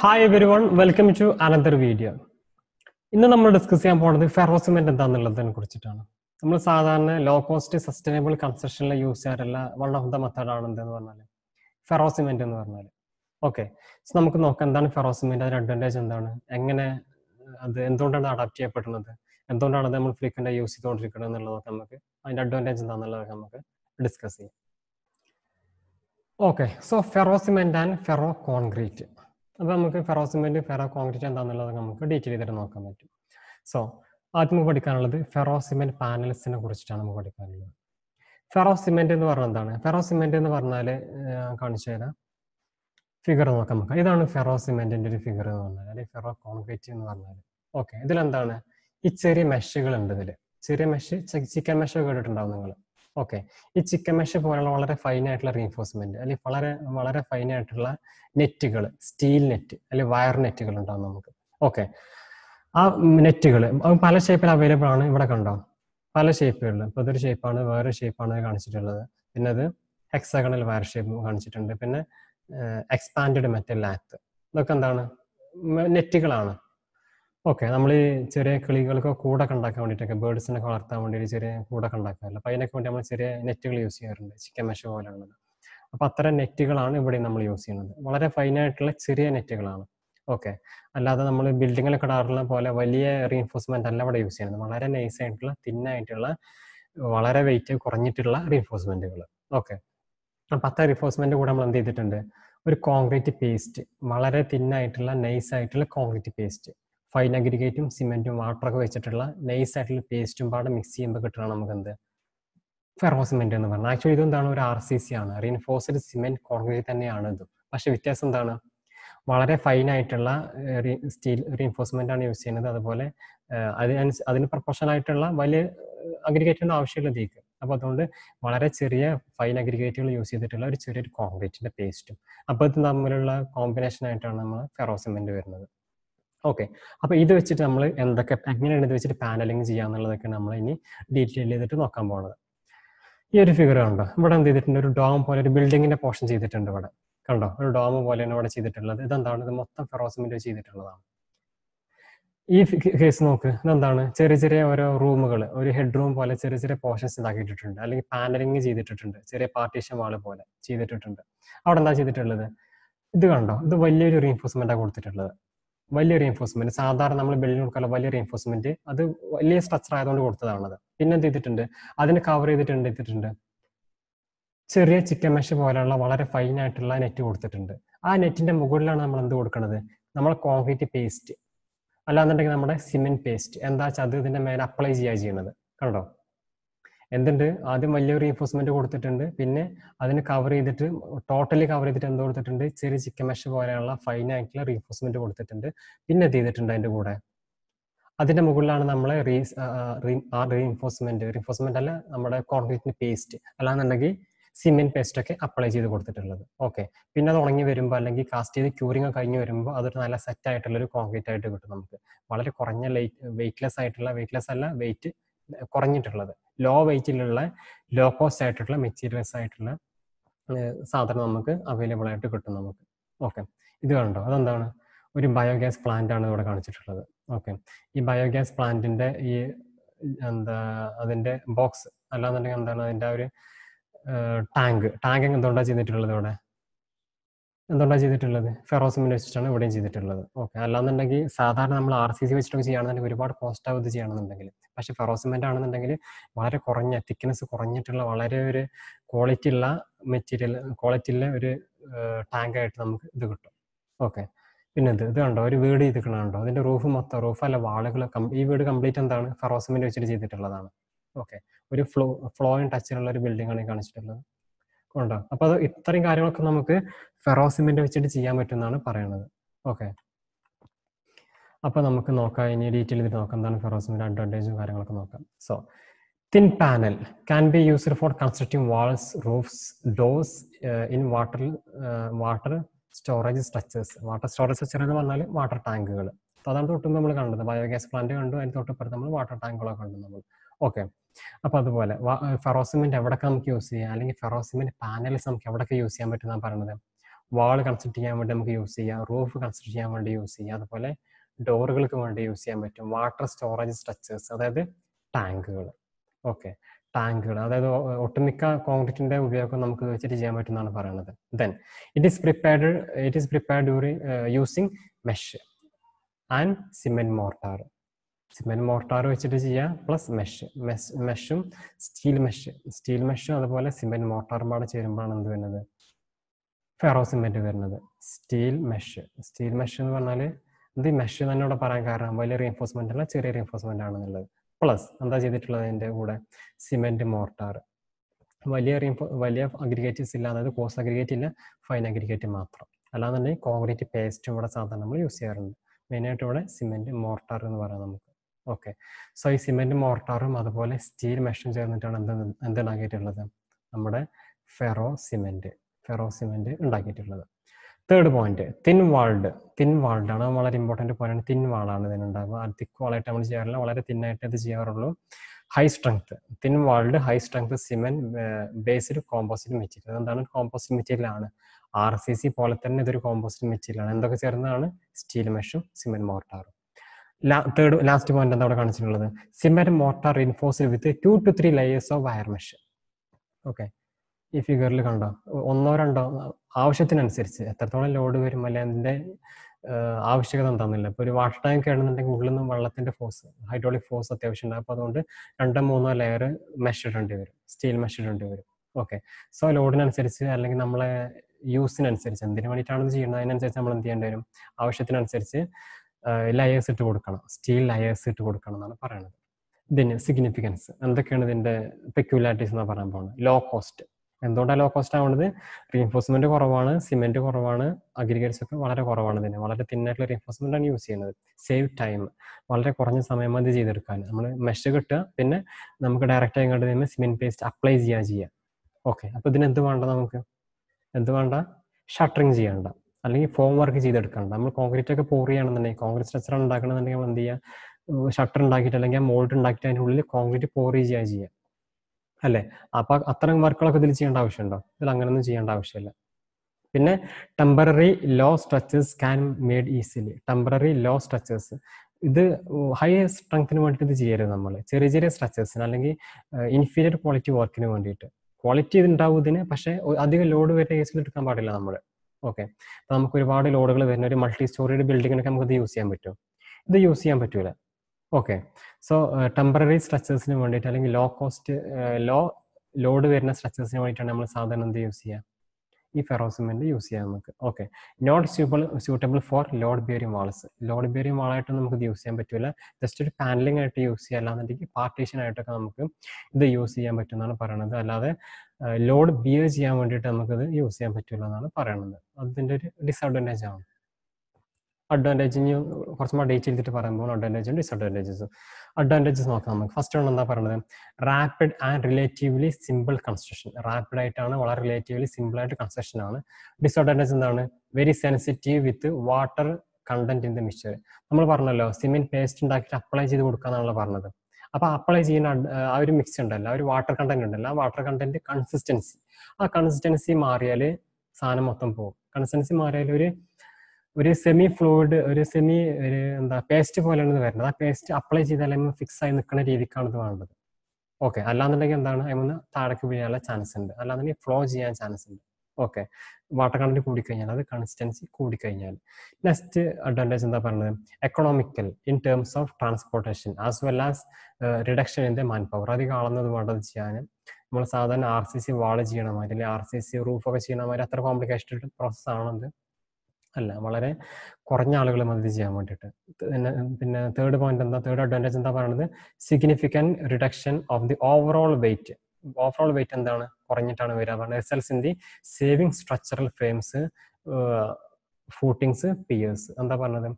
Hi everyone welcome to another video ഇന്ന് നമ്മൾ discuss ചെയ്യാൻ പോകുന്നത് ഫെറോ സിമെന്റ് എന്താണെന്നുള്ളതിനെ കുറിച്ചിട്ടാണ് നമ്മൾ സാധാരണ ലോ കോസ്റ്റ് സസ്റ്റൈനബിൾ കൺസ്ട്രക്ഷനിൽ യൂസ് ചെയ്യാറില്ല വൺ ഓഫ് ദ മെത്തേഡ് ആണ് എന്തെന്ന് പറഞ്ഞാൽ ഫെറോ സിമെന്റ് എന്ന് പറഞ്ഞാൽ ഓക്കെ സോ നമുക്ക് നോക്കാം എന്താണ് ഫെറോ സിമെന്റ് അതിന്റെ അഡ്വാൻറ്റേജ് എന്താണ് എങ്ങനെ അത് എന്തുകൊണ്ടാണ് അഡാപ്റ്റ് ചെയ്യപ്പെടുന്നത് എന്തുകൊണ്ടാണ് അത് നമ്മൾ ഫ്രീക്വന്റ് യൂസ് ചെയ്തുകൊണ്ടിരിക്കുന്നത് എന്നുള്ളതൊക്കെ നമുക്ക് അതിന്റെ അഡ്വാൻറ്റേജ് എന്താണെന്നുള്ളതൊക്കെ നമുക്ക് ഡിസ്കസ് ചെയ്യാം okay so ferro cement and ferro concrete അപ്പോൾ നമുക്ക് ഫെറോ ഫെറോ കോൺക്രീറ്റ് എന്താണെന്നുള്ളത് നമുക്ക് ഡീറ്റെയിൽ ചെയ്തിട്ട് നോക്കാൻ പറ്റും സോ ആദ്യം നമുക്ക് പഠിക്കാനുള്ളത് ഫെറോ പാനൽസിനെ കുറിച്ചിട്ടാണ് നമുക്ക് പഠിക്കാനുള്ളത് ഫെറോ സിമെന്റ് എന്ന് പറഞ്ഞാൽ എന്താണ് ഫെറോ സിമെന്റ് എന്ന് പറഞ്ഞാൽ കാണിച്ചു തരാം ഫിഗർ നോക്കാം നമുക്ക് ഇതാണ് ഫെറോ സിമെന്റിന്റെ ഒരു ഫിഗർ എന്ന് പറഞ്ഞാൽ അല്ലെങ്കിൽ ഫെറോ കോൺക്രീറ്റ് എന്ന് പറഞ്ഞാൽ ഓക്കെ ഇതിലെന്താണ് ഈ ചെറിയ മെഷുകൾ ഉണ്ട് ഇതിൽ ചെറിയ മെഷ് ചിക്കൻ മെഷ് കേട്ടിട്ടുണ്ടാവും നിങ്ങൾ ഓക്കെ ഈ ചിക്കൻ മെഷ് പോലുള്ള വളരെ ഫൈൻ ആയിട്ടുള്ള റീൻഫോഴ്സ്മെന്റ് അല്ലെങ്കിൽ വളരെ വളരെ ഫൈൻ ആയിട്ടുള്ള നെറ്റുകൾ സ്റ്റീൽ നെറ്റ് അല്ലെങ്കിൽ വയർ നെറ്റുകൾ ഉണ്ടാവും നമുക്ക് ഓക്കെ ആ നെറ്റുകൾ പല ഷേപ്പിൽ അവൈലബിൾ ആണ് ഇവിടെ കണ്ടോ പല ഷേപ്പുകളിൽ ഇപ്പൊ ഇതൊരു ഷേപ്പാണ് വേറൊരു ഷേപ്പാണ് കാണിച്ചിട്ടുള്ളത് പിന്നെ അത് ഹെക്സഗണൽ വയർ ഷേപ്പ് കാണിച്ചിട്ടുണ്ട് പിന്നെ എക്സ്പാൻഡ് മെറ്റൽ ലാത്ത് ഇതൊക്കെ എന്താണ് നെറ്റുകളാണ് ഓക്കെ നമ്മൾ ഈ ചെറിയ കിളികൾക്ക് കൂടെ കണ്ടാക്കാൻ വേണ്ടിയിട്ടൊക്കെ ബേർഡ്സിനൊക്കെ വളർത്താൻ വേണ്ടി ഒരു ചെറിയ കൂടെ കണ്ടാക്കാറില്ല അപ്പോൾ അതിനൊക്കെ വേണ്ടി നമ്മൾ ചെറിയ നെറ്റുകൾ യൂസ് ചെയ്യാറുണ്ട് ചിക്കൻ മെഷ പോലെയുള്ളത് അപ്പോൾ അത്തരം നെറ്റുകളാണ് ഇവിടെ നമ്മൾ യൂസ് ചെയ്യുന്നത് വളരെ ഫൈനായിട്ടുള്ള ചെറിയ നെറ്റുകളാണ് ഓക്കെ അല്ലാതെ നമ്മൾ ബിൽഡിങ്ങിൽ കിടാറുള്ള പോലെ വലിയ റീഎൻഫോഴ്സ്മെന്റ് അല്ല ഇവിടെ യൂസ് ചെയ്യുന്നത് വളരെ നൈസ് ആയിട്ടുള്ള തിന്നായിട്ടുള്ള വളരെ വെയിറ്റ് കുറഞ്ഞിട്ടുള്ള റീഎൻഫോഴ്സ്മെന്റുകൾ ഓക്കെ അപ്പം അത്ര റീഫോഴ്സ്മെന്റ് കൂടെ നമ്മൾ എന്ത് ചെയ്തിട്ടുണ്ട് ഒരു കോൺക്രീറ്റ് പേസ്റ്റ് വളരെ തിന്നായിട്ടുള്ള നൈസ് ആയിട്ടുള്ള കോൺക്രീറ്റ് പേസ്റ്റ് ഫൈൻ അഗ്രിഗേറ്റും സിമെന്റും വാട്ടറൊക്കെ വെച്ചിട്ടുള്ള നൈസ് ആയിട്ടുള്ള പേസ്റ്റും പാടെ മിക്സ് ചെയ്യുമ്പോൾ കിട്ടണം നമുക്ക് എന്ത് ഫെർമോ സിമെന്റ് എന്ന് പറഞ്ഞാൽ ആക്ച്വലി ഇതെന്താണ് ഒരു ആർ സി സി ആണ് റീൻഫോഴ്സ്ഡ് സിമെന്റ് കോൺക്രീറ്റ് തന്നെയാണ് ഇത് പക്ഷേ വ്യത്യാസം എന്താണ് വളരെ ഫൈൻ ആയിട്ടുള്ള സ്റ്റീൽ റീൻഫോഴ്സ്മെന്റ് ആണ് യൂസ് ചെയ്യുന്നത് അതുപോലെ അതിന് അതിന് പ്രൊപ്പോഷണൽ ആയിട്ടുള്ള വലിയ ഒന്നും ആവശ്യമില്ല ഇതിക്ക് അപ്പൊ അതുകൊണ്ട് വളരെ ചെറിയ ഫൈൻ അഗ്രിഗേറ്റുകൾ യൂസ് ചെയ്തിട്ടുള്ള ഒരു ചെറിയൊരു കോൺക്രീറ്റിന്റെ പേസ്റ്റും അപ്പോൾ ഇത് തമ്മിലുള്ള കോമ്പിനേഷൻ ആയിട്ടാണ് നമ്മൾ ഫെറോ സിമെന്റ് വരുന്നത് ഓക്കെ അപ്പോൾ ഇത് വെച്ചിട്ട് നമ്മൾ എന്തൊക്കെ എങ്ങനെയാണ് ഇത് വെച്ചിട്ട് പാനലിങ് ചെയ്യാന്നുള്ളതൊക്കെ നമ്മൾ ഇനി ഡീറ്റെയിൽ ചെയ്തിട്ട് നോക്കാൻ പോകുന്നത് ഈ ഒരു ഫിഗർ കണ്ടോ ഇവിടെ എന്ത് ചെയ്തിട്ടുണ്ട് ഒരു ഡോം പോലെ ഒരു ബിൽഡിങ്ങിന്റെ പോർഷൻ ചെയ്തിട്ടുണ്ട് ഇവിടെ കണ്ടോ ഒരു ഡോം പോലെയാണ് ഇവിടെ ചെയ്തിട്ടുള്ളത് ഇതെന്താണ് ഇത് മൊത്തം ഫെറോസിമെന്റ് ചെയ്തിട്ടുള്ളതാണ് ഈ കേസ് നോക്ക് ഇതെന്താണ് ചെറിയ ചെറിയ ഓരോ റൂമുകൾ ഒരു ഹെഡ് റൂം പോലെ ചെറിയ ചെറിയ പോർഷൻസ് ഇതാക്കിയിട്ടുണ്ട് അല്ലെങ്കിൽ പാനലിങ് ചെയ്തിട്ടുണ്ട് ചെറിയ പാർട്ടീഷൻ വാള് പോലെ ചെയ്തിട്ടുണ്ട് അവിടെ എന്താ ചെയ്തിട്ടുള്ളത് ഇത് കണ്ടോ ഇത് വലിയൊരു ആണ് കൊടുത്തിട്ടുള്ളത് വലിയൊരു എൻഫോഴ്സ്മെന്റ് സാധാരണ നമ്മൾ ബിൽഡിന് കൊടുക്കാൻ വലിയൊരു എൻഫോഴ്സ്മെന്റ് അത് വലിയ സ്ട്രക്ചർ ആയതുകൊണ്ട് കൊടുത്തതാണത് പിന്നെ എന്ത് ചെയ്തിട്ടുണ്ട് അതിനെ കവർ ചെയ്തിട്ടുണ്ട് എത്തിയിട്ടുണ്ട് ചെറിയ ചിക്കൻ മെഷ് പോലെയുള്ള വളരെ ഫൈൻ ആയിട്ടുള്ള നെറ്റ് കൊടുത്തിട്ടുണ്ട് ആ നെറ്റിന്റെ മുകളിലാണ് നമ്മൾ എന്ത് കൊടുക്കുന്നത് നമ്മൾ കോൺക്രീറ്റ് പേസ്റ്റ് അല്ലാന്നുണ്ടെങ്കിൽ നമ്മുടെ സിമെന്റ് പേസ്റ്റ് എന്താ വെച്ചാൽ അത് ഇതിന്റെ മേലെ അപ്ലൈ ചെയ്യുക ചെയ്യുന്നത് കണ്ടോ എന്തുണ്ട് ആദ്യം വലിയൊരു റീൻഫോഴ്സ്മെന്റ് കൊടുത്തിട്ടുണ്ട് പിന്നെ അതിന് കവർ ചെയ്തിട്ട് ടോട്ടലി കവർ ചെയ്തിട്ട് എന്ത് കൊടുത്തിട്ടുണ്ട് ചെറിയ ചിക്കൻ മെഷ് പോലെയുള്ള ഫൈൻ ആയിട്ടുള്ള റീഫോഴ്സ്മെന്റ് കൊടുത്തിട്ടുണ്ട് പിന്നെ എന്ത് ചെയ്തിട്ടുണ്ട് അതിന്റെ കൂടെ അതിന്റെ മുകളിലാണ് നമ്മൾ റീ ആ റീഇൻഫോഴ്സ്മെന്റ് റീഇൻഫോഴ്സ്മെന്റ് അല്ല നമ്മുടെ കോൺക്രീറ്റിന് പേസ്റ്റ് അല്ലാന്നുണ്ടെങ്കിൽ സിമെന്റ് പേസ്റ്റ് ഒക്കെ അപ്ലൈ ചെയ്ത് കൊടുത്തിട്ടുള്ളത് ഓക്കെ പിന്നെ അത് ഉണങ്ങി വരുമ്പോൾ അല്ലെങ്കിൽ കാസ്റ്റ് ചെയ്ത് ക്യൂറിങ് കഴിഞ്ഞ് വരുമ്പോൾ അതൊരു നല്ല സെറ്റ് ആയിട്ടുള്ള ഒരു കോൺക്രീറ്റ് ആയിട്ട് കിട്ടും നമുക്ക് വളരെ കുറഞ്ഞ ലൈറ്റ് വെയിറ്റ്ലെസ് ആയിട്ടുള്ള വെയിറ്റ്ലെസ് അല്ല വെയിറ്റ് കുറഞ്ഞിട്ടുള്ളത് ലോ വെയിറ്റിലുള്ള ലോ കോസ്റ്റ് ആയിട്ടുള്ള മെറ്റീരിയൽസ് ആയിട്ടുള്ള സാധനം നമുക്ക് അവൈലബിൾ ആയിട്ട് കിട്ടും നമുക്ക് ഓക്കെ ഇത് കണ്ടോ അതെന്താണ് ഒരു ബയോഗ്യാസ് പ്ലാന്റ് ആണ് ഇവിടെ കാണിച്ചിട്ടുള്ളത് ഓക്കെ ഈ ബയോഗ്യാസ് പ്ലാന്റിന്റെ ഈ എന്താ അതിന്റെ ബോക്സ് അല്ലാന്നുണ്ടെങ്കിൽ എന്താണ് അതിന്റെ ഒരു ടാങ്ക് ടാങ്ക് എന്തുകൊണ്ടാണ് ചെയ്തിട്ടുള്ളത് ഇവിടെ എന്തുകൊണ്ടാണ് ചെയ്തിട്ടുള്ളത് ഫെറോ സിമെന്റ് വെച്ചിട്ടാണ് ഇവിടെയും ചെയ്തിട്ടുള്ളത് ഓക്കെ അല്ലാന്നുണ്ടെങ്കിൽ സാധാരണ നമ്മൾ ആർ സി സി വെച്ചിട്ടൊക്കെ ചെയ്യുകയാണെന്നുണ്ടെങ്കിൽ ഒരുപാട് കോസ്റ്റ് ആവും ഇത് ചെയ്യുകയാണെന്നുണ്ടെങ്കിൽ പക്ഷേ ഫെറോ സിമെന്റ് ആണെന്നുണ്ടെങ്കിൽ വളരെ കുറഞ്ഞ തിക്നെസ് കുറഞ്ഞിട്ടുള്ള വളരെ ഒരു ക്വാളിറ്റി ഉള്ള മെറ്റീരിയൽ ക്വാളിറ്റി ഉള്ള ഒരു ആയിട്ട് നമുക്ക് ഇത് കിട്ടും ഓക്കെ പിന്നെ ഇത് ഇത് കണ്ടോ ഒരു വീട് ചെയ്തിട്ടുണ്ടോ അതിന്റെ റൂഫ് മൊത്തം റൂഫ് അല്ല വാളുകൾ ഈ വീട് കംപ്ലീറ്റ് എന്താണ് ഫെറോ സിമെന്റ് വെച്ചിട്ട് ചെയ്തിട്ടുള്ളതാണ് ഓക്കെ ഒരു ഫ്ലോ ഫ്ലോയും ടച്ചിലുള്ള ഒരു ബിൽഡിംഗ് ആണ് കാണിച്ചിട്ടുള്ളത് കൊണ്ടാണ് അപ്പോൾ അത് ഇത്രയും കാര്യങ്ങളൊക്കെ നമുക്ക് ഫെറോ വെച്ചിട്ട് ചെയ്യാൻ പറ്റുന്നതാണ് പറയുന്നത് ഓക്കെ അപ്പോൾ നമുക്ക് നോക്കാം ഇനി ഡീറ്റെയിൽ ചെയ്തിട്ട് നോക്കാം എന്താണ് ഫെറോ അഡ്വാൻറ്റേജും കാര്യങ്ങളൊക്കെ നോക്കാം so thin panel can be used for constructing walls roofs doors in water water storage structures water storage structure എന്ന് പറഞ്ഞാൽ വാട്ടർ ടാങ്കുകൾ അതാണ് തൊട്ടുമ്പോൾ നമ്മൾ കണ്ടത് ബയോഗ്യാസ് പ്ലാന്റ് കണ്ടു അതിന് തൊട്ടപ്പുറത്ത് നമ്മൾ വാട്ടർ ടാങ്കുകളൊക്കെ കണ്ടു നമ്മൾ ഓക്കെ അപ്പോൾ അതുപോലെ ഫെറോസിമെൻ്റ് എവിടെയൊക്കെ നമുക്ക് യൂസ് ചെയ്യാം അല്ലെങ്കിൽ ഫെറോസിമെൻ്റ് പാനൽസ് നമുക്ക് എവിടെയൊക്കെ യൂസ് ചെയ്യാൻ പറ്റുന്നതാണ് പറയുന്നത് വാൾ കൺസ്ട്രക്ട് ചെയ്യാൻ വേണ്ടി നമുക്ക് യൂസ് ചെയ്യാം റൂഫ് കൺസ്ട്രക്ട് ചെയ്യാൻ വേണ്ടി യൂസ് ചെയ്യാം അതുപോലെ ഡോറുകൾക്ക് വേണ്ടി യൂസ് ചെയ്യാൻ പറ്റും വാട്ടർ സ്റ്റോറേജ് സ്ട്രക്ചേഴ്സ് അതായത് ടാങ്കുകൾ ഓക്കെ ടാങ്കുകൾ അതായത് ഒട്ടുമിക്ക കോൺക്രീറ്റിന്റെ ഉപയോഗം നമുക്ക് വെച്ചിട്ട് ചെയ്യാൻ പറ്റുന്നതാണ് പറയുന്നത് then it is prepared it is prepared യൂറി using mesh and cement mortar cement mortar വെച്ചിട്ട് ചെയ്യാം പ്ലസ് മെഷ് മെഷ് മെഷും സ്റ്റീൽ മെഷ് സ്റ്റീൽ മെഷും അതുപോലെ സിമെന്റ് മോർട്ടാറും പാടെ ചേരുമ്പോഴാണ് എന്ത് വരുന്നത് ഫെറോ സിമെന്റ് വരുന്നത് സ്റ്റീൽ മെഷ് സ്റ്റീൽ മെഷ് എന്ന് പറഞ്ഞാൽ ഇത് മെഷ് തന്നെ ഇവിടെ പറയാൻ കാരണം വലിയ റീഎൻഫോഴ്സ്മെന്റ് അല്ല ചെറിയ റീഎൻഫോഴ്സ്മെന്റ് ആണെന്നുള്ളത് പ്ലസ് എന്താ ചെയ്തിട്ടുള്ളത് അതിന്റെ കൂടെ സിമെന്റ് മോർട്ടാർ വലിയ റീഎൻഫോ വലിയ അഗ്രിഗേറ്റ്സ് ഇല്ല അതായത് കോസ് അഗ്രിഗേറ്റ് ഇല്ല ഫൈൻ അഗ്രിഗേറ്റ് മാത്രം അല്ലാന്നുണ്ടെങ്കിൽ കോൺക്രീറ്റ് പേസ്റ്റും ഇവിടെ സാധാരണ നമ്മൾ യൂസ് ചെയ്യാറുണ്ട് മെയിനായിട്ട് ഇവിടെ സിമെന്റ് മോർട്ടാർ എന്ന് പറയാം നമുക്ക് ഓക്കെ സോ ഈ സിമെന്റ് മോർട്ടാറും അതുപോലെ സ്റ്റീൽ മെഷും ചേർന്നിട്ടാണ് എന്ത് എന്തുണ്ടാക്കിയിട്ടുള്ളത് നമ്മുടെ ഫെറോ സിമെന്റ് ഫെറോ സിമെന്റ് ഉണ്ടാക്കിയിട്ടുള്ളത് third point thin walled thin walled ആണ് വളരെ ഇമ്പോർട്ടന്റ് പോയിന്റ് തിൻ വാളാണ് ഇതിനുണ്ടാവുക അത് തിക്ക് വാളായിട്ട് നമ്മൾ ചെയ്യാറില്ല വളരെ തിന്നായിട്ട് ഇത് ചെയ്യാറുള്ളൂ high strength thin walled high strength cement based composite material അതെന്താണ് കോമ്പോസിറ്റ് മെറ്റീരിയൽ ആണ് ആർ സി സി പോലെ തന്നെ ഇതൊരു കോമ്പോസിറ്റ് മെറ്റീരിയലാണ് എന്തൊക്കെ ചേർന്നതാണ് സ്റ്റീൽ മെഷും സിമെന്റ് മോർട്ടാറും തേർഡ് ലാസ്റ്റ് പോയിന്റ് എന്താ അവിടെ കാണിച്ചിട്ടുള്ളത് cement mortar reinforced with two two three layers of wire mesh okay ഈ ഫിഗറിൽ കണ്ടോ ഒന്നോ രണ്ടോ ആവശ്യത്തിനനുസരിച്ച് എത്രത്തോളം ലോഡ് വരും അല്ലെ അതിന്റെ ആവശ്യകത എന്താണെന്നില്ല ഇപ്പൊ ഒരു വാട്ടർ ടാങ്ക് ആണെന്നുണ്ടെങ്കിൽ ഉള്ളിൽ നിന്നും വെള്ളത്തിന്റെ ഫോഴ്സ് ഹൈഡ്രോളിക് ഫോഴ്സ് അത്യാവശ്യം ഉണ്ടാകും അപ്പൊ അതുകൊണ്ട് രണ്ടോ മൂന്നോ ലെയർ മെഷ് ഇടേണ്ടി വരും സ്റ്റീൽ മെഷ് ഇടേണ്ടി വരും ഓക്കെ സോ ലോഡിനനുസരിച്ച് അല്ലെങ്കിൽ നമ്മളെ യൂസിനനുസരിച്ച് എന്തിനു വേണ്ടിയിട്ടാണ് ചെയ്യുന്നത് അതിനനുസരിച്ച് നമ്മൾ എന്ത് ചെയ്യേണ്ടി വരും ആവശ്യത്തിനനുസരിച്ച് ലയേഴ്സ് ഇട്ട് കൊടുക്കണം സ്റ്റീൽ ലയേഴ്സ് ഇട്ട് കൊടുക്കണം എന്നാണ് പറയുന്നത് ഇതിന് സിഗ്നിഫിക്കൻസ് എന്തൊക്കെയാണ് ഇതിന്റെ പെക്യുലാരിറ്റീസ് എന്ന് പറയാൻ പോകുന്നത് ലോ കോസ്റ്റ് എന്തുകൊണ്ടാണ് ലോ കോസ്റ്റ് ആവുന്നത് റീഎൻഫോഴ്സ്മെന്റ് കുറവാണ് സിമെന്റ് കുറവാണ് അഗ്രിഗേറ്റ്സ് ഒക്കെ വളരെ കുറവാണ് ഇതിന് വളരെ തിന്നായിട്ടുള്ള റീഎൻഫോഴ്സ്മെന്റ് ആണ് യൂസ് ചെയ്യുന്നത് സേവ് ടൈം വളരെ കുറഞ്ഞ സമയം മതി ചെയ്തെടുക്കാൻ നമ്മൾ മെഷ് കിട്ടുക പിന്നെ നമുക്ക് ഡയറക്റ്റ് ആയി കണ്ടത് സിമെന്റ് പേസ്റ്റ് അപ്ലൈ ചെയ്യുക ചെയ്യുക ഓക്കെ അപ്പോൾ ഇതിന് എന്ത് വേണ്ട നമുക്ക് എന്ത് വേണ്ട ഷട്ടറിങ് ചെയ്യണ്ട അല്ലെങ്കിൽ ഫോം വർക്ക് ചെയ്തെടുക്കണം നമ്മൾ കോൺക്രീറ്റ് ഒക്കെ പോർ ചെയ്യുകയാണെന്നുണ്ടെങ്കിൽ കോൺക്രീറ്റ് സ്ട്രക്ചർ ഉണ്ടാക്കണമെന്നുണ്ടെങ്കിൽ നമ്മൾ എന്ത് ചെയ്യുക ഷട്ടർ ഉണ്ടാക്കിയിട്ട് അല്ലെങ്കിൽ ആ മോൾഡ് ഉണ്ടാക്കിയിട്ട് അതിൻ്റെ ഉള്ളിൽ കോൺക്രീറ്റ് പോർ ചെയ്യുക ചെയ്യുക അല്ലേ അപ്പൊ അത്തരം വർക്കുകളൊക്കെ ഇതിൽ ചെയ്യേണ്ട ആവശ്യമുണ്ടോ ഇതിൽ അങ്ങനെയൊന്നും ചെയ്യേണ്ട ആവശ്യമില്ല പിന്നെ temporary low structures can made easily temporary low structures ഇത് ഹൈ സ്ട്രെങ്ത്തിന് വേണ്ടിയിട്ട് ഇത് ചെയ്യരുത് നമ്മൾ ചെറിയ ചെറിയ സ്ട്രക്ചേഴ്സിന് അല്ലെങ്കിൽ ഇൻഫീരിയർ ക്വാളിറ്റി വർക്കിന് വേണ്ടിയിട്ട് ക്വാളിറ്റി ഇത് ഉണ്ടാവും ഇതിന് പക്ഷേ അധികം ലോഡ് വരുന്ന കേസിൽ എടുക്കാൻ പാടില്ല നമ്മൾ ഓക്കെ അപ്പോൾ നമുക്ക് ഒരുപാട് ലോഡുകൾ വരുന്ന ഒരു മൾട്ടി സ്റ്റോറിയുടെ ബിൽഡിങ്ങിനൊക്കെ നമുക്ക് ഇത് യൂസ് ചെയ്യാൻ പറ്റും ഇത് യൂസ് ചെയ്യാൻ പറ്റൂല ഓക്കെ സോ ടെമ്പററി സ്ട്രക്ചേഴ്സിന് വേണ്ടിയിട്ട് അല്ലെങ്കിൽ ലോ കോസ്റ്റ് ലോ ലോഡ് വരുന്ന സ്ട്രക്ചേഴ്സിന് വേണ്ടിയിട്ടാണ് നമ്മൾ സാധാരണ എന്ത് യൂസ് ചെയ്യുക ഈ ഫെറോസിമെന്റ് യൂസ് ചെയ്യാം നമുക്ക് ഓക്കെ നോട്ട് സ്യൂബിൾ suitable for load bearing walls load bearing വാളായിട്ട് നമുക്ക് ഇത് യൂസ് ചെയ്യാൻ പറ്റില്ല ജസ്റ്റ് ഒരു പാനലിംഗ് ആയിട്ട് യൂസ് ചെയ്യാം അല്ലാന്നുണ്ടെങ്കിൽ പാർട്ടീഷൻ ആയിട്ടൊക്കെ നമുക്ക് ഇത് യൂസ് ചെയ്യാൻ പറ്റുമെന്നാണ് പറയുന്നത് അല്ലാതെ ലോഡ് ബിയർ ചെയ്യാൻ വേണ്ടിയിട്ട് നമുക്കത് യൂസ് ചെയ്യാൻ പറ്റില്ല എന്നാണ് പറയുന്നത് അതിൻ്റെ ഒരു ഡിസ്അഡ്വാൻറ്റേജ് ആണ് അഡ്വാൻറ്റേജ് ഇനി കുറച്ചും കൂടെ ഡേറ്റ് ചെയ്തിട്ട് പറയുമ്പോൾ അഡ്വാൻറ്റേജും ഡിസഡ്വാൻറ്റേജസും അഡ്വാൻറ്റേജസ് നോക്കാം നമുക്ക് ഫസ്റ്റ് ആണ് എന്താ പറയുന്നത് rapid and relatively simple construction rapid ആയിട്ടാണ് വളരെ റിലേറ്റീവ്ലി സിമ്പിൾ ആയിട്ട് കൺസ്ട്രക്ഷൻ ആണ് ഡിസ്അഡ്വാൻറ്റേജ് എന്താണ് very sensitive with water content in the mixture നമ്മൾ പറഞ്ഞല്ലോ സിമെന്റ് പേസ്റ്റ് ഉണ്ടാക്കിയിട്ട് അപ്ലൈ ചെയ്ത് കൊടുക്കാന്നാണല്ലോ പറഞ്ഞത് അപ്പൊ അപ്ലൈ ചെയ്യുന്ന ആ ഒരു മിക്സ് ഉണ്ടല്ലോ ആ ഒരു വാട്ടർ കണ്ടന്റ് ഉണ്ടല്ലോ ആ വാട്ടർ കണ്ടന്റ് കൺസിസ്റ്റൻസി ആ കൺസിസ്റ്റൻസി മാറിയാല് സാധനം മൊത്തം പോകും കൺസിസ്റ്റൻസി മാറിയാൽ ഒരു ഒരു സെമി ഫ്ലൂയിഡ് ഒരു സെമി ഒരു എന്താ പേസ്റ്റ് പോലെയാണ് വരുന്നത് ആ പേസ്റ്റ് അപ്ലൈ ചെയ്താൽ ഫിക്സ് ആയി നിൽക്കുന്ന രീതിക്കാണ് ഇത് വേണ്ടത് ഓക്കെ അല്ലാന്നുണ്ടെങ്കിൽ എന്താണ് അതിന് താഴേക്ക് വീഴാനുള്ള ചാൻസ് ഉണ്ട് അല്ലാന്നുണ്ടെങ്കിൽ ഫ്ലോ ചെയ്യാൻ ചാൻസ് ഉണ്ട് ഓക്കെ വാട്ടർ കണ്ടന്റ് കൂടിക്കഴിഞ്ഞാൽ അത് കൺസിസ്റ്റൻസി കൂടിക്കഴിഞ്ഞാൽ നെക്സ്റ്റ് അഡ്വാൻറ്റേജ് എന്താ പറയുന്നത് economical in terms of transportation as well as reduction in the man power അധികം ആളുന്നത് വേണ്ടത് ചെയ്യാനും നമ്മൾ സാധാരണ ആർ സി സി വാള് ചെയ്യണമാതിരി അല്ലെങ്കിൽ ആർ സി സി റൂഫൊക്കെ ചെയ്യണമാതിരി അത്ര കോംപ്ലിക്കേറ്റഡ് പ്രോസസ് ആണത് അല്ല വളരെ കുറഞ്ഞ ആളുകൾ മതി ചെയ്യാൻ വേണ്ടിയിട്ട് പിന്നെ പിന്നെ തേർഡ് പോയിന്റ് എന്താ തേർഡ് അഡ്വാൻറ്റേജ് എന്താ പറയുന്നത് significant reduction of the overall weight overall weight എന്താണ് കുറഞ്ഞിട്ടാണ് വരിക പറഞ്ഞ in the saving structural frames footings piers എന്താ പറഞ്ഞത്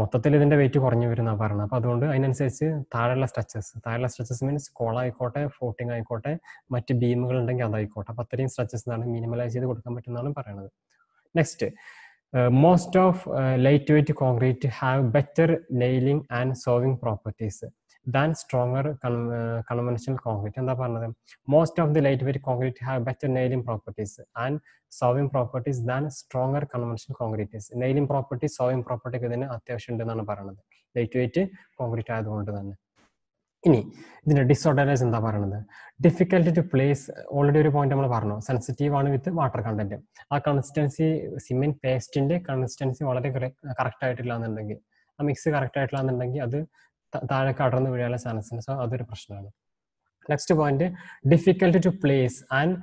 മൊത്തത്തിൽ ഇതിന്റെ വെയിറ്റ് കുറഞ്ഞു വരുന്ന പറയുന്നത് അപ്പൊ അതുകൊണ്ട് അതിനനുസരിച്ച് താഴെയുള്ള സ്ട്രെച്ചസ് താഴെയുള്ള സ്ട്രെച്ചസ് മീൻസ് കോൾ ആയിക്കോട്ടെ ഫ്ലോട്ടിംഗ് ആയിക്കോട്ടെ മറ്റ് ബീമുകൾ ഉണ്ടെങ്കിൽ അതായിക്കോട്ടെ അപ്പൊ അത്രയും സ്ട്രെച്ചസ് എന്നാണ് മിനിമലൈസ് ചെയ്ത് കൊടുക്കാൻ പറ്റുന്നതാണ് പറയുന്നത് next most of light weight concrete have better nailing and sawing properties than stronger con uh, conventional concrete എന്താ പറഞ്ഞത് most of the lightweight concrete have better nailing properties and sawing properties than stronger conventional concretes nailing property sawing property ഒക്കെ ഇതിന് അത്യാവശ്യം ഉണ്ടെന്നാണ് പറയുന്നത് light weight concrete ആയതുകൊണ്ട് തന്നെ ഇനി ഇതിന്റെ ഡിസോർഡേജസ് എന്താ പറയുന്നത് ഡിഫിക്കൽട്ട് ടു പ്ലേസ് ഓൾറെഡി ഒരു പോയിന്റ് നമ്മൾ പറഞ്ഞു സെൻസിറ്റീവ് ആണ് വിത്ത് വാട്ടർ കണ്ടന്റ് ആ കൺസിസ്റ്റൻസി സിമെന്റ് പേസ്റ്റിന്റെ കൺസിസ്റ്റൻസി വളരെ കറക്റ്റ് ആയിട്ടില്ല എന്നുണ്ടെങ്കിൽ ആ മിക്സ് കറക്റ്റ് ആയിട്ടില്ല എന്നുണ്ടെങ്കിൽ അത് താഴെ കടന്നു വീഴാനുള്ള ചാൻസ് ഉണ്ട് സോ അതൊരു പ്രശ്നമാണ് next point difficult to place and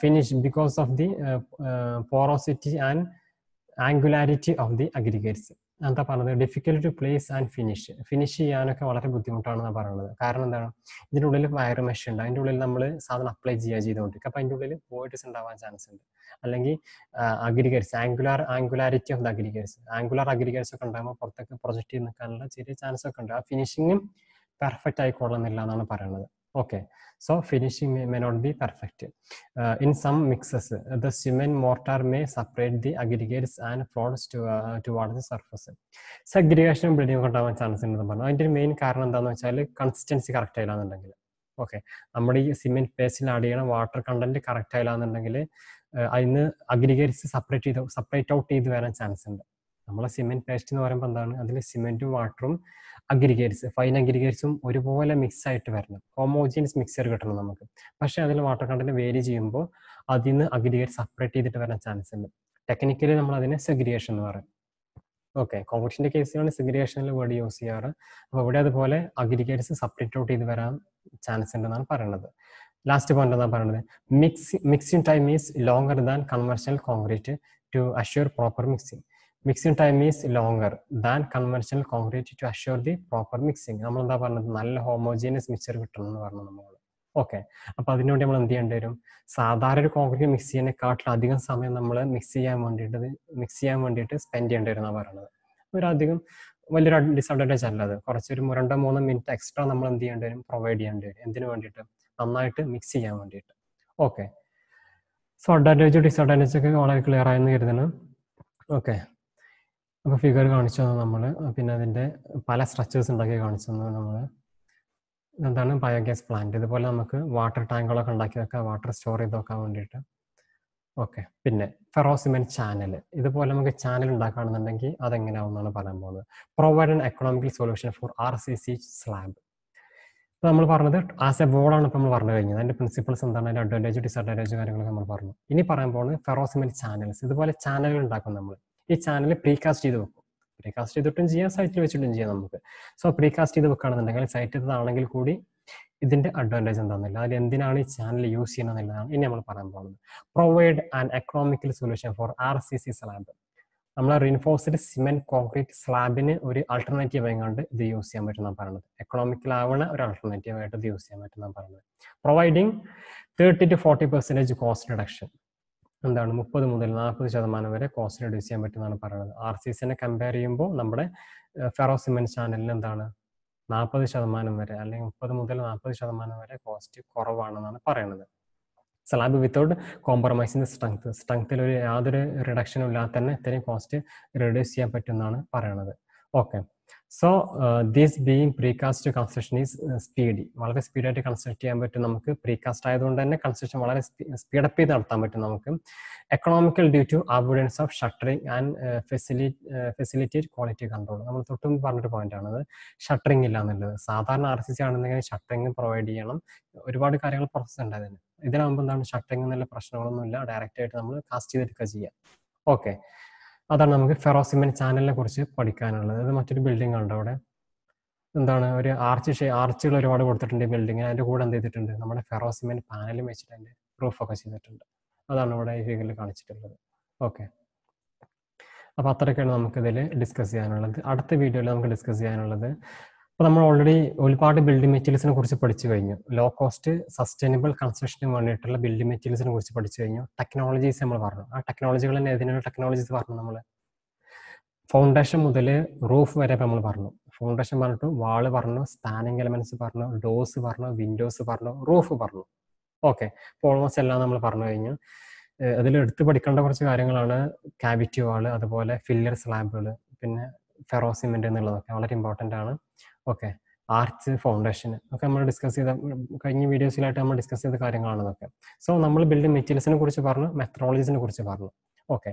finish because of the porosity and angularity of the aggregates എന്താ പറയുന്നത് difficult to place and finish finish ചെയ്യാനൊക്കെ വളരെ ബുദ്ധിമുട്ടാണെന്ന് പറയുന്നത് കാരണം എന്താണ് ഇതിൻ്റെ ഉള്ളിൽ വയർ മെഷ് ഉണ്ട് അതിൻ്റെ ഉള്ളിൽ നമ്മൾ സാധനം അപ്ലൈ ചെയ്യുക ചെയ്തുകൊണ്ടിരിക്കും അപ്പം അതിൻ്റെ ഉള്ളിൽ പോയിട്ട്സ് ഉണ്ടാവാൻ ചാൻസ് ഉണ്ട് അല്ലെങ്കിൽ aggregates angular angularity of the aggregates angular aggregates ഒക്കെ ഉണ്ടാകുമ്പോൾ പുറത്തൊക്കെ പ്രൊജക്റ്റ് ചെയ്ത് നിൽക്കാനുള്ള ചെറിയ ചാൻസ് ഒക്കെ ഉണ്ട് ആ ഫിനിഷിങ്ങും പെർഫെക്റ്റ് ആയിക്കൊള്ളുന്നില്ല എന്നാണ് പറയുന്നത് Okay, so finishing may, may not be perfect. Uh, in some mixes, the cement mortar may separate the aggregates and floats to, uh, towards the surface. Segregation bleeding ഉണ്ടാവാൻ chance ഉണ്ടെന്ന് പറഞ്ഞു അതിൻ്റെ main കാരണം എന്താണെന്ന് വെച്ചാൽ consistency correct ആയില്ല എന്നുണ്ടെങ്കിൽ okay നമ്മുടെ ഈ സിമെന്റ് പേസ്റ്റിൽ ആഡ് ചെയ്യണ വാട്ടർ കണ്ടന്റ് കറക്റ്റ് ആയില്ല എന്നുണ്ടെങ്കിൽ അതിന് അഗ്രിഗേറ്റ്സ് സെപ്പറേറ്റ് ചെയ്ത് സെപ്പറേറ്റ് ഔട്ട് ചെയ്ത് വരാൻ ചാൻസ് ഉണ്ട് നമ്മളെ സിമെന്റ് പേസ്റ്റ് എന്ന് പറയുമ്പോൾ എന്താണ് അതിൽ സിമെന്റും വാട്ടറും അഗ്രിഗേറ്റ്സ് ഫൈൻ അഗ്രിഗേറ്റ്സും ഒരുപോലെ മിക്സ് ആയിട്ട് വരണം ഹോമോജീനസ് മിക്സർ കിട്ടണം നമുക്ക് പക്ഷേ അതിൽ വാട്ടർ കണ്ടന്റ് വേരി ചെയ്യുമ്പോൾ അതിൽ നിന്ന് അഗ്രിഗേറ്റ് സെപ്പറേറ്റ് ചെയ്തിട്ട് വരാൻ ചാൻസ് ഉണ്ട് ടെക്നിക്കലി നമ്മൾ അതിനെ സെഗ്രിയേഷൻ എന്ന് പറയും ഓക്കെ കോമ്പറ്റീഷൻ്റെ കേസിലാണ് സെഗ്രിയേഷനിൽ വേർഡ് യൂസ് ചെയ്യാറ് അപ്പോൾ ഇവിടെ അതുപോലെ അഗ്രിഗേറ്റ്സ് സെപ്പറേറ്റ് ഔട്ട് ചെയ്ത് വരാൻ ചാൻസ് ഉണ്ടെന്നാണ് പറയുന്നത് ലാസ്റ്റ് പോയിന്റ് എന്താ പറയുന്നത് mix mixing time is longer than conventional concrete to assure proper mixing mixing time is longer than conventional concrete to assure the proper mixing നമ്മൾ എന്താ പറഞ്ഞത് നല്ല ഹോമോജീനിയസ് മിക്സർ കിട്ടണം എന്ന് പറഞ്ഞു നമ്മൾ ഓക്കെ അപ്പൊ അതിനുവേണ്ടി നമ്മൾ എന്ത് ചെയ്യേണ്ടി വരും സാധാരണ ഒരു കോൺക്രീറ്റ് മിക്സ് ചെയ്യുന്നതിനെക്കാട്ടിലും അധികം സമയം നമ്മൾ മിക്സ് ചെയ്യാൻ വേണ്ടിയിട്ട് മിക്സ് ചെയ്യാൻ വേണ്ടിയിട്ട് സ്പെൻഡ് ചെയ്യേണ്ടി വരുന്ന പറയുന്നത് ഒരു അധികം വലിയൊരു ഡിസഡ്വാൻറ്റേജ് അല്ല അത് കുറച്ചൊരു രണ്ടോ മൂന്നോ മിനിറ്റ് എക്സ്ട്രാ നമ്മൾ എന്ത് ചെയ്യേണ്ടി വരും പ്രൊവൈഡ് ചെയ്യേണ്ടി വരും എന്തിനു വേണ്ടിയിട്ട് നന്നായിട്ട് മിക്സ് ചെയ്യാൻ വേണ്ടിയിട്ട് ഓക്കെ സോ അഡ്വാൻറ്റേജ് ഡിസഡ്വാൻറ്റേജ് ഒക്കെ വളരെ ക്ലിയർ ആയെന്ന് കരുതുന്നു ഓക്കെ അപ്പൊ ഫിഗർ കാണിച്ചു തന്നു നമ്മൾ പിന്നെ അതിന്റെ പല സ്ട്രക്ചേഴ്സ് ഉണ്ടാക്കി കാണിച്ചു തന്നു നമ്മൾ എന്താണ് ബയോഗ്യാസ് പ്ലാന്റ് ഇതുപോലെ നമുക്ക് വാട്ടർ ടാങ്കുകളൊക്കെ ഉണ്ടാക്കി വെക്കാം വാട്ടർ സ്റ്റോർ ചെയ്ത് വെക്കാൻ വേണ്ടിയിട്ട് ഓക്കെ പിന്നെ ഫെറോസിമെന്റ് ചാനൽ ഇതുപോലെ നമുക്ക് ചാനൽ ഉണ്ടാക്കുകയാണെന്നുണ്ടെങ്കിൽ എന്നാണ് പറയാൻ പോകുന്നത് provide and economical solution for R C C slab ഇപ്പൊ നമ്മൾ പറഞ്ഞത് ആസ് എ ആണ് ഇപ്പൊ നമ്മൾ പറഞ്ഞു കഴിഞ്ഞത് അതിന്റെ പ്രിൻസിപ്പിൾസ് എന്താണ് അതിന്റെ അഡ്വാൻറ്റേജ് ഡിസ്അഡ്വാൻറ്റേജ് കാര്യങ്ങളൊക്കെ നമ്മൾ പറഞ്ഞു ഇനി പറയാൻ പോകുന്നത് ഫെറോസിമെന്റ് ചാനൽസ് ഇതുപോലെ ചാനലുകൾ ഉണ്ടാക്കും നമ്മൾ ഈ ചാനൽ പ്രീകാസ്റ്റ് ചെയ്ത് വെക്കും പ്രീകാസ്റ്റ് ചെയ്തിട്ടും ചെയ്യാം സൈറ്റിൽ വെച്ചിട്ടും ചെയ്യാം നമുക്ക് സോ പ്രീകാസ്റ്റ് ചെയ്ത് വെക്കുകയാണെന്നുണ്ടെങ്കിൽ സൈറ്റ് ഇതാണെങ്കിൽ കൂടി ഇതിന്റെ അഡ്വാൻറ്റേജ് എന്താണെന്നില്ല അതിൽ എന്തിനാണ് ഈ ചാനൽ യൂസ് ചെയ്യുന്നത് എന്നുള്ളതാണ് ഇനി നമ്മൾ പറയാൻ പോകുന്നത് provide and economical solution for R C C slab നമ്മൾ റിൻഫോഴ്സ്ഡ് സിമെന്റ് കോൺക്രീറ്റ് സ്ലാബിന് ഒരു ആൾട്ടർനേറ്റീവ് ആയിക്കൊണ്ട് ഇത് യൂസ് ചെയ്യാൻ പറ്റുന്ന പറയുന്നത് എക്കണോമിക്കൽ ആവണ ഒരു ആൾട്ടർനേറ്റീവ് ആയിട്ട് ഇത് യൂസ് ചെയ്യാൻ പറ്റുന്ന പറയുന്നത് providing thirty to forty percentage cost reduction എന്താണ് മുപ്പത് മുതൽ നാൽപ്പത് ശതമാനം വരെ കോസ്റ്റ് റെഡ്യൂസ് ചെയ്യാൻ പറ്റുമെന്നാണ് പറയുന്നത് ആർ സി സിനെ കമ്പയർ ചെയ്യുമ്പോൾ നമ്മുടെ ഫെറോ സിമെന്റ് ചാനലിന് എന്താണ് നാൽപ്പത് ശതമാനം വരെ അല്ലെങ്കിൽ മുപ്പത് മുതൽ നാൽപ്പത് ശതമാനം വരെ കോസ്റ്റ് കുറവാണെന്നാണ് പറയുന്നത് സ്ലാബ് വിത്തൗട്ട് കോംപ്രമൈസിൻ്റെ സ്ട്രെങ്ത് സ്ട്രെങ്ത്തിൽ ഒരു യാതൊരു റിഡക്ഷനും ഇല്ലാതെ തന്നെ ഇത്രയും കോസ്റ്റ് റെഡ്യൂസ് ചെയ്യാൻ പറ്റുമെന്നാണ് പറയുന്നത് okay so these being precast construction is speedy വളരെ സ്പീഡായിട്ട് കൺസ്ട്രക്ട് ചെയ്യാൻ പറ്റും നമുക്ക് പ്രീകാസ്റ്റ് ആയതുകൊണ്ട് തന്നെ കൺസ്ട്രക്ഷൻ വളരെ സ്പീഡപ്പ് uh, ചെയ്ത് നടത്താൻ പറ്റും നമുക്ക് economical due to avoidance of shuttering and facilit facilitate quality control നമ്മൾ തൊട്ടും പറഞ്ഞൊരു പോയിന്റ് ആണത് ഷട്ടറിംഗ് ഇല്ല എന്നുള്ളത് സാധാരണ ആർ സി സി ആണെന്നുണ്ടെങ്കിൽ ഷട്ടറിംഗ് പ്രൊവൈഡ് ചെയ്യണം ഒരുപാട് കാര്യങ്ങൾ പ്രോസസ്സ് ഉണ്ട് അതിന് ഇതിനാകുമ്പോൾ എന്താണ് ഷട്ടറിംഗ് എന്നുള്ള പ്രശ്നങ്ങളൊന്നുമില്ല ഡയറക്റ്റ് ആയിട്ട് നമ്മൾ കാസ്റ്റ് ചെയ്തെടുക്കുക ചെയ്യാം ഓക്കെ അതാണ് നമുക്ക് ഫെറോസിമെൻറ്റ് ചാനലിനെ കുറിച്ച് പഠിക്കാനുള്ളത് അത് മറ്റൊരു ബിൽഡിംഗ് ഉണ്ട് അവിടെ എന്താണ് ഒരു ആർച്ച് ഷേ ആർച്ചുകൾ ഒരുപാട് കൊടുത്തിട്ടുണ്ട് ബിൽഡിങ്ങിന് അതിൻ്റെ കൂടെ എന്ത് ചെയ്തിട്ടുണ്ട് നമ്മുടെ ഫെറോസിമെൻറ്റ് പാനലും വെച്ചിട്ട് അതിൻ്റെ ഒക്കെ ചെയ്തിട്ടുണ്ട് അതാണ് ഇവിടെ ഈ ഫിഗറിൽ കാണിച്ചിട്ടുള്ളത് ഓക്കെ അപ്പോൾ അത്രയൊക്കെയാണ് നമുക്കിതിൽ ഡിസ്കസ് ചെയ്യാനുള്ളത് അടുത്ത വീഡിയോയിൽ നമുക്ക് ഡിസ്കസ് ചെയ്യാനുള്ളത് അപ്പോൾ നമ്മൾ ഓൾറെഡി ഒരുപാട് ബിൽഡിംഗ് മെറ്റീരിയൽസിനെ കുറിച്ച് പഠിച്ചു കഴിഞ്ഞു ലോ കോസ്റ്റ് സസ്റ്റൈനബിൾ കൺസ്ട്രക്ഷന് വേണ്ടിയിട്ടുള്ള ബിൽഡിംഗ് മെറ്റീരിയൽസിനെ കുറിച്ച് പഠിച്ചു കഴിഞ്ഞു ടെക്നോളജീസ് നമ്മൾ പറഞ്ഞു ആ ടെക്നോളജികൾ തന്നെ ഏതിനുള്ള ടെക്നോളജീസ് പറഞ്ഞു നമ്മൾ ഫൗണ്ടേഷൻ മുതൽ റൂഫ് വരെ നമ്മൾ പറഞ്ഞു ഫൗണ്ടേഷൻ പറഞ്ഞിട്ട് വാള് പറഞ്ഞു സ്പാനിങ് എലമെന്റ്സ് പറഞ്ഞു ഡോസ് പറഞ്ഞു വിൻഡോസ് പറഞ്ഞു റൂഫ് പറഞ്ഞു ഓക്കെ അപ്പോൾ ഓൾമോസ്റ്റ് എല്ലാം നമ്മൾ പറഞ്ഞു കഴിഞ്ഞു അതിൽ എടുത്ത് പഠിക്കേണ്ട കുറച്ച് കാര്യങ്ങളാണ് കാവിറ്റി വാള് അതുപോലെ ഫില്ലർ സ്ലാബുകൾ പിന്നെ ഫെറോ എന്നുള്ളതൊക്കെ വളരെ ഇമ്പോർട്ടൻ്റ് ആണ് ഓക്കെ ആർട്സ് ഫൗണ്ടേഷൻ ഒക്കെ നമ്മൾ ഡിസ്കസ് ചെയ്ത കഴിഞ്ഞ വീഡിയോസിലായിട്ട് നമ്മൾ ഡിസ്കസ് ചെയ്ത കാര്യങ്ങളാണ് സോ നമ്മൾ ബിൽഡിംഗ് മെറ്റീരിയൽസിനെ കുറിച്ച് പറഞ്ഞു മെത്രോളജീസിനെ കുറിച്ച് പറഞ്ഞു ഓക്കെ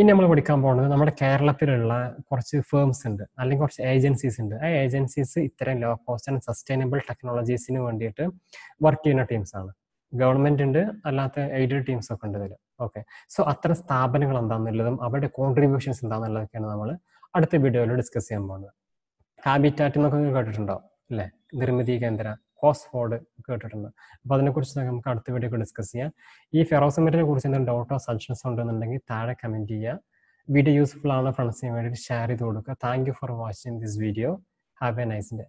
ഇനി നമ്മൾ പഠിക്കാൻ പോകുന്നത് നമ്മുടെ കേരളത്തിലുള്ള കുറച്ച് ഫേംസ് ഉണ്ട് അല്ലെങ്കിൽ കുറച്ച് ഏജൻസീസ് ഉണ്ട് ആ ഏജൻസീസ് ഇത്തരം ലോ കോസ്റ്റ് ആൻഡ് സസ്റ്റൈനബിൾ ടെക്നോളജീസിന് വേണ്ടിയിട്ട് വർക്ക് ചെയ്യുന്ന ടീംസ് ആണ് ഗവൺമെന്റ് ഉണ്ട് അല്ലാത്ത എയ്ഡഡ് ടീംസ് ഒക്കെ ഉണ്ട് ഇതിൽ ഓക്കെ സോ അത്തരം സ്ഥാപനങ്ങൾ എന്താണെന്നുള്ളതും അവരുടെ കോൺട്രിബ്യൂഷൻസ് എന്താണെന്നുള്ളതൊക്കെയാണ് നമ്മൾ അടുത്ത വീഡിയോയിൽ ഡിസ്കസ് ചെയ്യാൻ പോകുന്നത് ഹാബിറ്റാറ്റ് എന്നൊക്കെ കേട്ടിട്ടുണ്ടാവും അല്ലേ നിർമ്മിതി കേന്ദ്ര കോസ്ഫോർഡ് കേട്ടിട്ടുണ്ട് അതിനെ അതിനെക്കുറിച്ച് നമുക്ക് അടുത്ത വീഡിയോ ഡിസ്കസ് ചെയ്യാം ഈ ഫെറോസമെറ്റിനെ കുറിച്ച് എന്തെങ്കിലും ഡൗട്ടോ സജഷൻസ് ഉണ്ടെന്നുണ്ടെങ്കിൽ താഴെ കമന്റ് ചെയ്യുക വീഡിയോ യൂസ്ഫുൾ ആണ് ഫ്രണ്ട്സിന് വേണ്ടി ഷെയർ ചെയ്ത് കൊടുക്കുക thank you for watching this video have a nice day